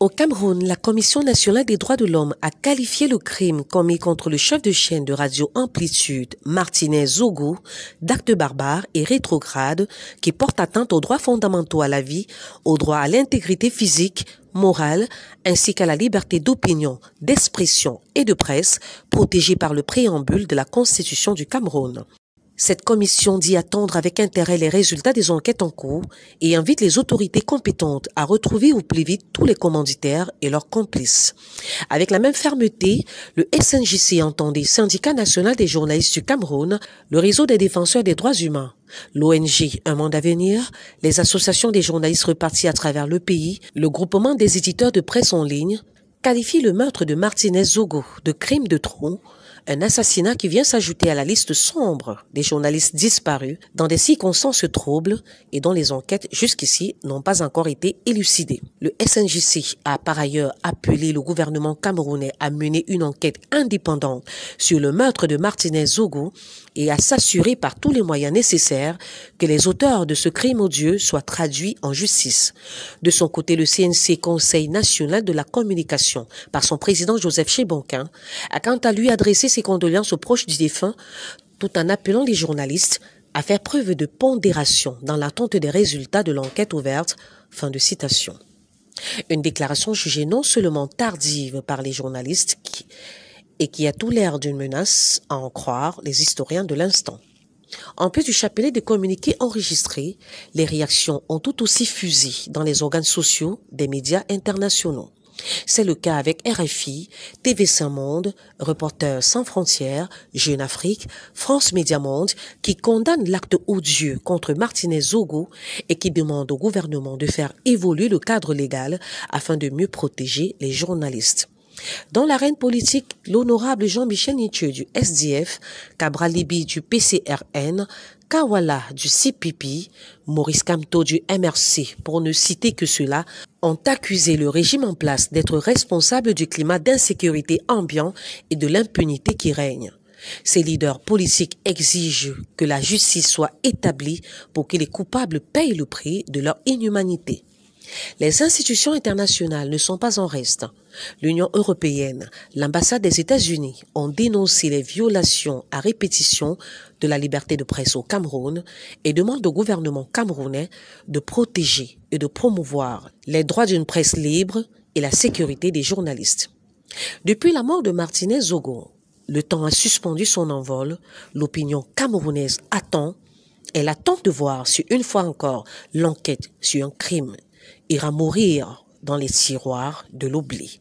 Au Cameroun, la Commission nationale des droits de l'homme a qualifié le crime commis contre le chef de chaîne de radio Amplitude, Martinez Zogo, d'acte barbare et rétrograde qui porte atteinte aux droits fondamentaux à la vie, au droit à l'intégrité physique, morale, ainsi qu'à la liberté d'opinion, d'expression et de presse, protégée par le préambule de la Constitution du Cameroun. Cette commission dit attendre avec intérêt les résultats des enquêtes en cours et invite les autorités compétentes à retrouver au plus vite tous les commanditaires et leurs complices. Avec la même fermeté, le SNJC entendait Syndicat national des journalistes du Cameroun, le réseau des défenseurs des droits humains, l'ONG Un Monde à venir, les associations des journalistes repartis à travers le pays, le groupement des éditeurs de presse en ligne, qualifie le meurtre de Martinez Zogo de crime de tronc, un assassinat qui vient s'ajouter à la liste sombre des journalistes disparus dans des circonstances troubles et dont les enquêtes jusqu'ici n'ont pas encore été élucidées. Le SNJC a par ailleurs appelé le gouvernement camerounais à mener une enquête indépendante sur le meurtre de Martinez Zogo et à s'assurer par tous les moyens nécessaires que les auteurs de ce crime odieux soient traduits en justice. De son côté, le CNC Conseil national de la communication par son président Joseph Chebonquin a quant à lui adressé ses condoléances aux proches du défunt tout en appelant les journalistes à faire preuve de pondération dans l'attente des résultats de l'enquête ouverte. Fin de citation. Une déclaration jugée non seulement tardive par les journalistes et qui a tout l'air d'une menace à en croire les historiens de l'instant. En plus du chapelet des communiqués enregistrés, les réactions ont tout aussi fusé dans les organes sociaux des médias internationaux. C'est le cas avec RFI, TV Saint Monde, Reporters sans frontières, Jeune Afrique, France Média Monde, qui condamne l'acte odieux contre Martinez Zogo et qui demande au gouvernement de faire évoluer le cadre légal afin de mieux protéger les journalistes. Dans l'arène politique, l'honorable Jean-Michel Nietzsche du SDF, Cabral Libi du PCRN, Kawala du CPP, Maurice Camto du MRC, pour ne citer que cela, ont accusé le régime en place d'être responsable du climat d'insécurité ambiant et de l'impunité qui règne. Ces leaders politiques exigent que la justice soit établie pour que les coupables payent le prix de leur inhumanité. Les institutions internationales ne sont pas en reste. L'Union européenne, l'ambassade des États-Unis ont dénoncé les violations à répétition de la liberté de presse au Cameroun et demandent au gouvernement camerounais de protéger et de promouvoir les droits d'une presse libre et la sécurité des journalistes. Depuis la mort de Martinez Zogo, le temps a suspendu son envol, l'opinion camerounaise attend, elle attend de voir si une fois encore l'enquête sur un crime ira mourir dans les tiroirs de l'oubli.